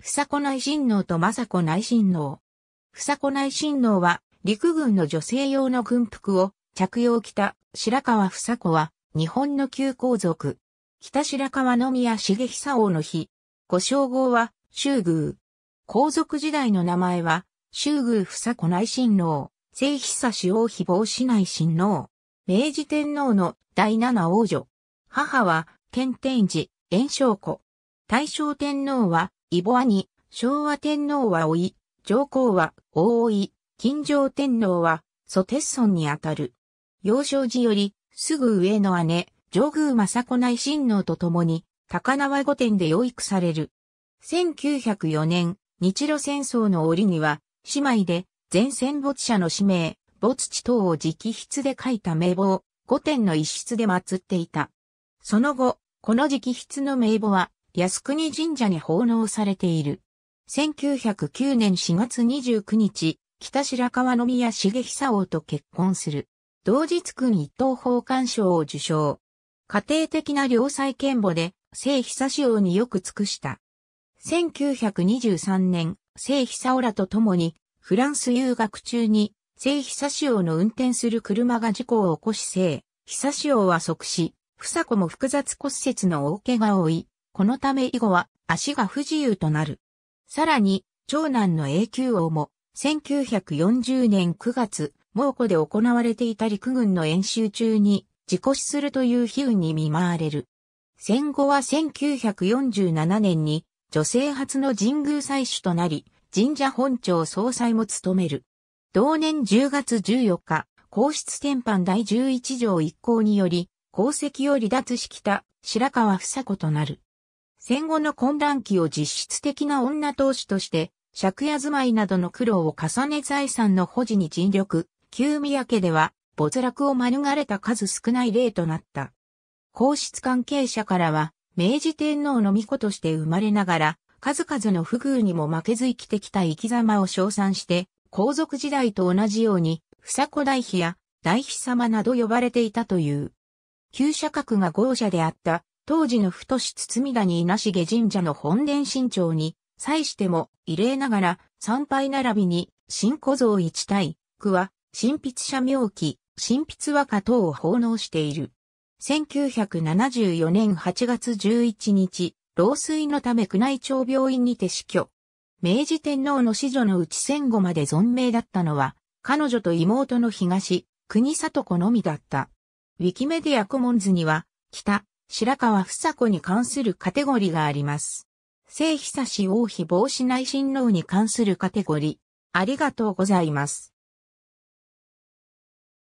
房子内親王とさ子内親王。房子内親王は、陸軍の女性用の軍服を着用北白川房子は、日本の旧皇族。北白川宮重久王の日。ご称号は、周宮。皇族時代の名前は、周宮房子内親王、聖久志王妃しな内親王。明治天皇の第七王女。母は、建天寺、炎章子。大正天皇は、イボアニ、昭和天皇は老い、上皇は大い、金城天皇は、蘇鉄村にあたる。幼少時より、すぐ上の姉、上宮政子内親王と共に、高輪御殿で養育される。1904年、日露戦争の折には、姉妹で、前戦没者の氏名、没地等を直筆で書いた名簿を、御殿の一室で祀っていた。その後、この直筆の名簿は、靖国神社に奉納されている。1909年4月29日、北白川宮重久王と結婚する。同日君一等法官賞を受賞。家庭的な良妻賢母で、聖久志王によく尽くした。1923年、聖久オらと共に、フランス遊学中に、聖久志王の運転する車が事故を起こし聖、久志王は即死、房子も複雑骨折の大怪我を負い、このため以後は足が不自由となる。さらに、長男の永久王も、1940年9月、蒙古で行われていた陸軍の演習中に、事故死するという悲運に見舞われる。戦後は1947年に、女性初の神宮祭主となり、神社本庁総裁も務める。同年10月14日、皇室天版第11条1項により、皇籍を離脱しきた白川房子となる。戦後の混乱期を実質的な女投資として、借家住まいなどの苦労を重ね財産の保持に尽力、旧宮家では没落を免れた数少ない例となった。皇室関係者からは、明治天皇の御子として生まれながら、数々の不遇にも負けず生きてきた生き様を称賛して、皇族時代と同じように、房子大妃や大妃様など呼ばれていたという。旧社格が豪奢であった当時の太し包谷稲重神社の本殿新調に、際しても、異例ながら、参拝並びに、新小僧一体、区は、新筆社名記、新筆和歌等を奉納している。1974年8月11日、老衰のため宮内庁病院にて死去。明治天皇の子女のうち戦後まで存命だったのは、彼女と妹の東、国里子のみだった。ウィキメディアコモンズには、北、白川房子に関するカテゴリがあります。性久し王妃防止内親王に関するカテゴリ。ありがとうございます。